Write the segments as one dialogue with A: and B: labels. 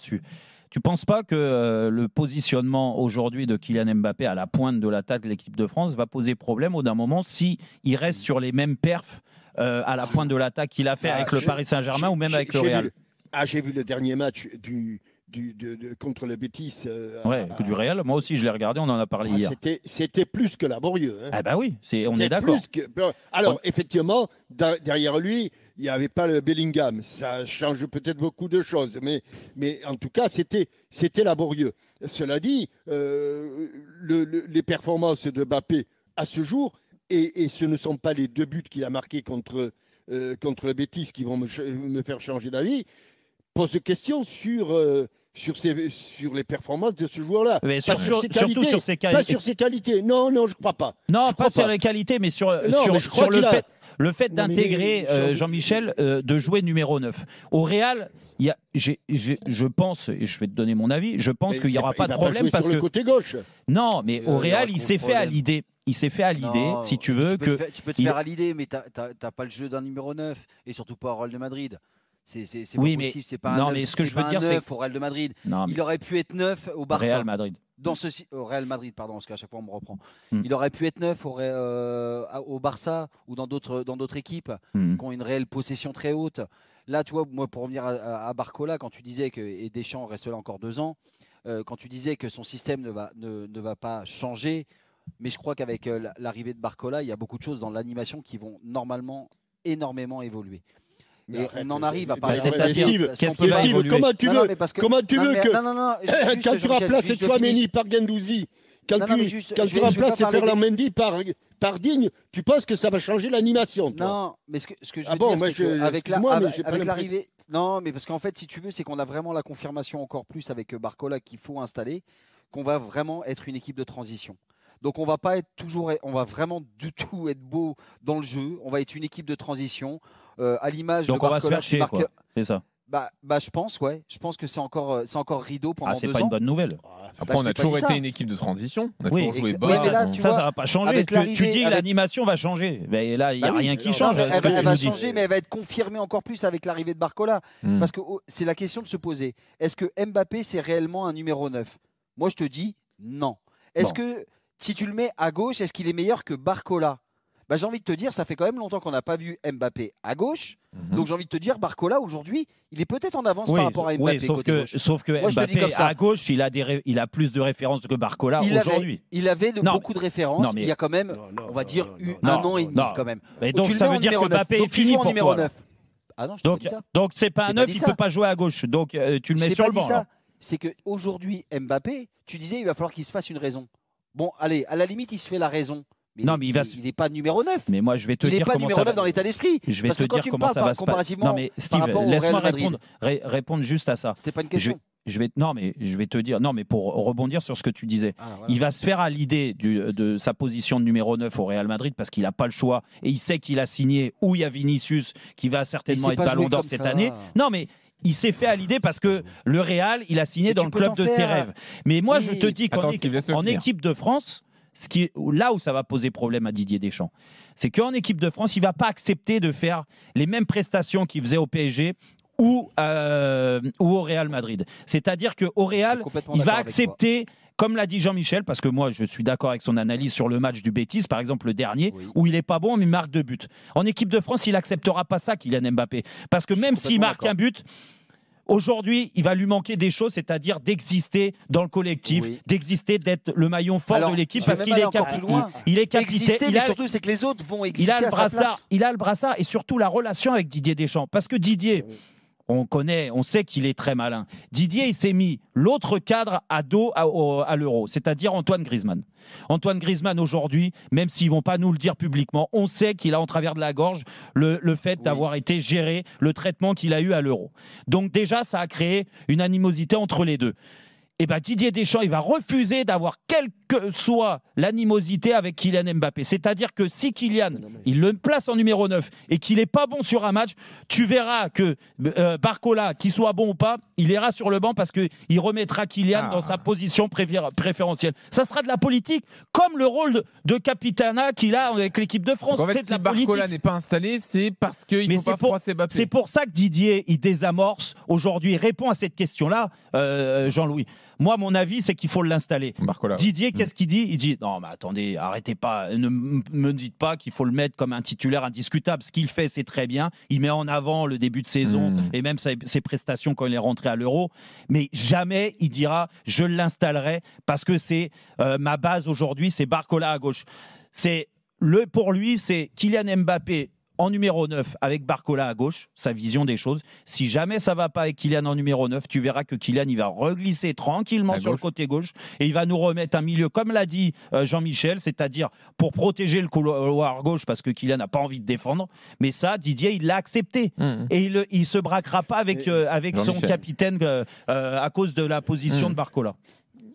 A: Tu ne penses pas que euh, le positionnement aujourd'hui de Kylian Mbappé à la pointe de l'attaque de l'équipe de France va poser problème au d'un moment si il reste sur les mêmes perfs euh, à la pointe de l'attaque qu'il a fait bah, avec le Paris Saint-Germain ou même avec le Real ah, J'ai vu le dernier match du,
B: de, contre le Bétis. Euh, ouais, du Real.
A: Moi aussi, je l'ai regardé, on en a ah, parlé hier.
B: C'était plus que laborieux. Hein. Ah bah oui, on est d'accord. Alors, effectivement, derrière lui, il n'y avait pas le Bellingham. Ça change peut-être beaucoup de choses, mais, mais en tout cas, c'était laborieux. Cela dit, euh, les performances de Mbappé à ce jour, et, ce ne sont pas les deux buts qu'il a marqués contre, euh, contre le Bétis qui vont me, me faire changer d'avis, pose question sur sur, sur les performances de ce joueur-là. mais sur, sur, ses qualités, Pas sur ses qualités. Non, non, je crois pas. Non, pas sur les
A: qualités, mais sur, le, fait, d'intégrer euh, Jean-Michel euh, de jouer numéro 9. Au Real, il y a, je pense, et je vais te donner mon avis, je pense qu'il n'y aura pas, de problème parce que. le côté gauche. Non, mais au euh, Real, il s'est fait à l'idée il s'est fait à l'idée, si tu veux. peux que te faire, à
C: l'idée, mais tu n'as pas le jeu d'un numéro 9, et surtout pas au rôle de Madrid. C'est oui, c'est pas non, un mais ce que je veux dire, c'est au Real de Madrid. Il aurait pu être neuf au Barça. Real Madrid. Dans ce au Real Madrid, pardon, parce qu'à chaque fois on me reprend. Hmm. Il aurait pu être neuf au, euh, au Barça ou dans d'autres dans d'autres équipes hmm. qui ont une réelle possession très haute. Là, toi moi pour revenir à, Barcola, quand tu disais que et Deschamps reste là encore deux ans, euh, quand tu disais que son système ne va ne, va pas changer, mais je crois qu'avec euh, l'arrivée de Barcola, il y a beaucoup de choses dans l'animation qui vont normalement énormément évoluer on en arrive à parler de Steve, qu'est-ce peut Steve, évoluer. comment tu veux que, comment tu veux que eh, quand tu remplaces Chouameni
B: par Gendouzi quand tu, remplaces Ferland Mendy par, par Digne, tu penses que ça va changer l'animation Non, mais ce que, ce je ah veux dire, c'est l'arrivée...
C: Non, mais parce qu'en fait, si tu veux, c'est qu'on a vraiment la confirmation encore plus avec euh, Barcola qu'il faut installer, qu'on va vraiment être une équipe de transition. Donc on va pas être toujours, on va vraiment du tout être beau dans le jeu. On va être une équipe de transition. Euh, à l'image de on va se faire C'est ça. Bah, bah, je pense, ouais. Je pense que c'est encore, euh, c'est encore rideau pendant ah, deux ans. C'est pas une bonne
A: nouvelle. Ah, bah, après, on a toujours été une équipe de transition. On oui, ça, ça va pas changer. tu dis que l'animation va changer. Mais là, il n'y a bah rien qui change. elle, va, changer,
C: mais elle va être confirmée encore plus avec l'arrivée de Barcola. Hmm. Parce que oh, c'est la question de se poser. Est-ce que Mbappé, c'est réellement un numéro 9 Moi, je te dis non. Est-ce que si tu le mets à gauche, est-ce qu'il est meilleur que Barcola bah, j'ai envie de te dire, ça fait quand même longtemps qu'on n'a pas vu Mbappé à gauche. Mhm. Donc j'ai envie de te dire, Barcola aujourd'hui, il est peut-être en avance par rapport à Mbappé. sauf, que, sauf que Mbappé à
A: gauche, il a, il a plus de références que Barcola aujourd'hui.
C: Il avait beaucoup de références. mais... Il y a quand même, on va dire, un an et demi quand même. donc, ça veut dire que Mbappé est fini pour numéro ah non, je donc, c'est pas un 9, il ne peut pas jouer à gauche.
A: Donc euh, tu le mets sur le banc. Hein.
C: C'est qu'aujourd'hui, Mbappé, tu disais, il va falloir qu'il se fasse une raison. Bon, allez, à la limite, il se fait la raison non, il, mais il n'est pas numéro 9. Mais moi, je vais te il dire. n'est pas numéro 9 dans l'état d'esprit. Je vais te dire comment ça va se passer. Non, mais Steve, laisse-moi répondre, répondre juste à ça. C'était pas une question.
A: Je, vais, non, mais je vais te dire, non, mais pour rebondir sur ce que tu disais, ah, il va se faire à l'idée de sa position de numéro 9 au Real Madrid parce qu'il n'a pas le choix et il sait qu'il a signé où il y a Vinicius qui va certainement être ballon d'or cette année. Non, mais il s'est fait à l'idée parce que le Real, il a signé dans le club de ses rêves. Mais moi, je te dis qu'en équipe, de France, ce qui, là où ça va poser problème à Didier Deschamps, c'est qu'en équipe de France, il ne va pas accepter de faire les mêmes prestations qu'il faisait au PSG euh, ou, au Real Madrid. C'est-à-dire qu'au Real, il va accepter comme l'a dit Jean-Michel, parce que moi je suis d'accord avec son analyse sur le match du Bétis, par exemple le dernier, où il n'est pas bon mais il marque deux buts. En équipe de France, il n'acceptera pas ça, Kylian Mbappé. Parce que même s'il marque un but, Aujourd'hui, il va lui manquer des choses, c'est-à-dire d'exister dans le collectif, d'exister, d'être le maillon fort de l'équipe parce qu'il est, capi il, est capable. Exister, il mais surtout, c'est que
C: les autres vont exister. Il a, le à brassard, sa place.
A: il a le brassard et surtout la relation avec Didier Deschamps. Parce que Didier, on connaît, on sait qu'il est très malin. Didier, il s'est mis l'autre cadre à dos à, l'euro, c'est-à-dire Antoine Griezmann. Antoine Griezmann, aujourd'hui, même s'ils vont pas nous le dire publiquement, on sait qu'il a en travers de la gorge le, fait d'avoir été géré, le traitement qu'il a eu à l'euro. Donc déjà, ça a créé une animosité entre les deux. Eh ben, Didier Deschamps, il va refuser d'avoir quelle que soit l'animosité avec Kylian Mbappé. C'est-à-dire que si Kylian, il le place en numéro 9 et qu'il n'est pas bon sur un match, tu verras que euh, Barcola, qu'il soit bon ou pas, il ira sur le banc parce qu'il remettra Kylian ah. dans sa position préférentielle. Ça sera de la politique, comme le rôle de capitana qu'il a avec l'équipe de France. En fait, si Barcola n'est pas installé, c'est parce qu'il ne faut pas pour, Mbappé. C'est pour ça que Didier, il désamorce aujourd'hui, répond à cette question-là, euh, Jean-Louis. Moi, mon avis, c'est qu'il faut l'installer. Didier, qu'est-ce mm. qu'il dit Il dit non, mais attendez, arrêtez pas, ne me dites pas qu'il faut le mettre comme un titulaire indiscutable. Ce qu'il fait, c'est très bien. Il met en avant le début de saison mm. et même ses, prestations quand il est rentré à l'Euro. Mais jamais il dira je l'installerai parce que c'est euh, ma base aujourd'hui, c'est Barcola à gauche. C'est le pour lui, c'est Kylian Mbappé en numéro 9 avec Barcola à gauche, sa vision des choses. Si jamais ça va pas avec Kylian en numéro 9, tu verras que Kylian il va reglisser tranquillement sur le côté gauche et il va nous remettre un milieu comme l'a dit euh, Jean-Michel, c'est-à-dire pour protéger le couloir gauche parce que Kylian n'a pas envie de défendre. Mais ça, Didier, il l'a accepté mmh. et il, ne se braquera pas avec euh, avec son capitaine euh, à cause de la position mmh. de Barcola.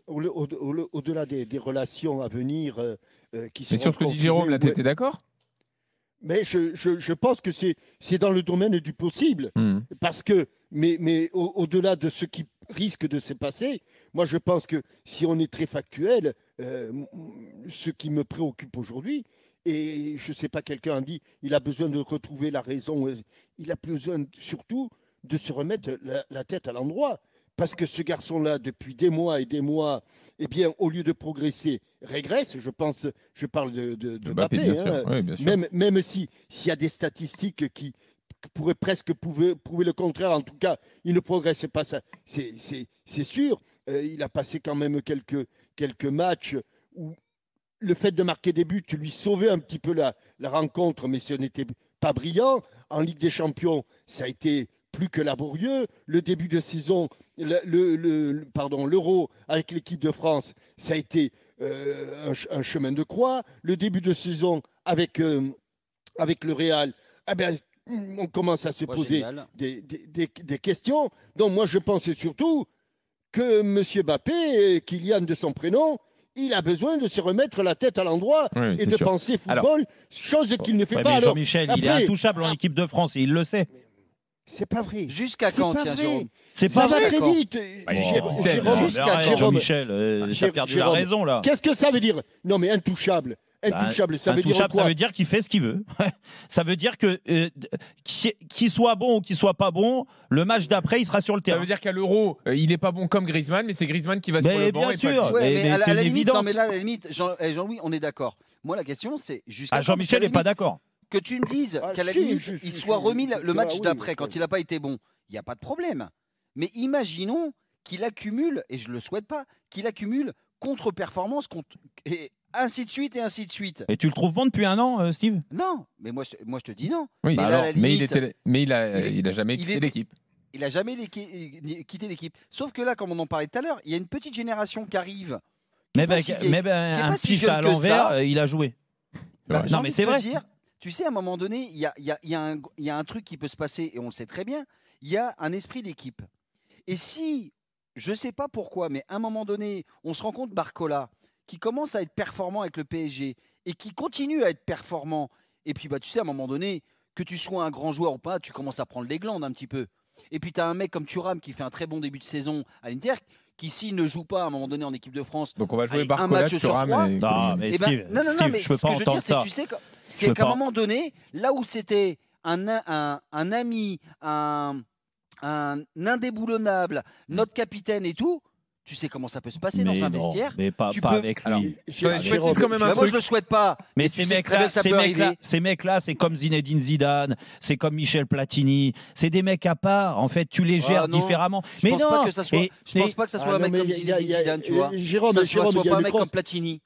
B: Au-delà des, relations à venir qui sont. Mais sur ce que dit Jérôme, là, étais d'accord mais je, pense que c'est dans le domaine du possible. Hmm. Parce que, mais, au-delà de ce qui risque de se passer, moi je pense que si on est très factuel, euh, ce qui me préoccupe aujourd'hui, et je ne sais pas, quelqu'un a dit, il a besoin de retrouver la raison, euh, il a besoin surtout de se remettre la tête à l'endroit parce que ce garçon-là, depuis des mois et des mois, eh bien, au lieu de progresser, régresse. Je pense, je parle de, de, Mbappé, hein. même, même si s'il y a des statistiques qui pourraient presque prouver, le contraire, en tout cas, il ne progresse pas. c'est sûr. Euh, il a passé quand même quelques, quelques matchs où le fait de marquer des buts lui sauvait un petit peu la rencontre, mais ce n'était pas brillant. En Ligue des Champions, ça a été plus que laborieux. Le début de saison, le, pardon, l'Euro avec l'équipe de France, ça a été euh, un, chemin de croix. Le début de saison avec, euh, avec le Real, eh ben, on commence à se poser des, questions. Donc moi, je pense surtout que M. Bappé, Kylian de son prénom, il a besoin de se remettre la tête
A: à l'endroit et de penser football, chose qu'il ne fait pas. Jean-Michel, il est intouchable en équipe de France et il le sait. C'est pas vrai. Jusqu'à quand, tiens, vrai. C'est pas Ça va très vite. Bah, jusqu'à Jérôme. Michel, j'ai perdu la raison là. Qu'est-ce
B: que ça veut dire Non, mais
A: intouchable. Bah, intouchable, ça, veut dire quoi ça veut dire qu'il fait ce qu'il veut. ça veut dire que euh, qu'il soit bon ou qu'il soit pas bon, le match d'après, il sera sur le terrain. Ça veut dire qu'à l'Euro, euh, il n'est pas bon comme Griezmann, mais c'est Griezmann qui va mais sur le bien Bien sûr. mais, à, la, limite, non, mais là, la
C: limite, eh, Jean-Louis, on est d'accord. Moi, la question, c'est jusqu'à. Ah, Jean-Michel n'est pas d'accord que tu me dises ah, qu'à la il soit remis le match d'après quand il n'a pas été bon, il n'y a pas de problème. Mais imaginons qu'il accumule, et je ne le souhaite pas, qu'il accumule contre-performance et ainsi de suite et ainsi de suite. Et tu le trouves bon depuis un an, euh, Steve Non, mais moi, moi je te dis non. mais, il, n'a il, a jamais quitté l'équipe. Il n'a jamais quitté l'équipe. Sauf que là, comme on en parlait tout à l'heure, il y a une petite génération qui arrive. mais, bah, si, bah, un petit à euh, il a joué. Bah, non, mais c'est vrai. Tu sais, à un moment donné, il y a, un truc qui peut se passer, et on le sait très bien, il y a un esprit d'équipe. Et si, je ne sais pas pourquoi, mais à un moment donné, on se rend compte Barcola, qui commence à être performant avec le PSG, et qui continue à être performant, et puis bah, tu sais, à un moment donné, que tu sois un grand joueur ou pas, tu commences à prendre les glandes un petit peu. Et puis tu as un mec comme Thuram qui fait un très bon début de saison à l'Inter, qui s'il ne joue pas à un moment donné en équipe de France, donc on va jouer un match sur trois. Non, mais, eh ben, Steve, non, non, mais je peux ce pas que je veux dire, c'est tu sais, qu'à un moment donné, là où c'était un, un, un ami, un un indéboulonnable, notre capitaine et tout, tu sais comment ça peut se passer dans un vestiaire. Mais pas, avec
A: lui. je, ne bah, le
C: souhaite pas. Mais, ces mecs-là,
A: ces mecs-là, c'est comme Zinedine Zidane, c'est comme Michel Platini. C'est des mecs à part. En fait, tu les ah gères différemment. Je mais pense Pas que ça soit, je pense pas que ça soit ah un mec comme Zinedine Zidane, tu vois. Jérôme, soit pas un mec comme Platini.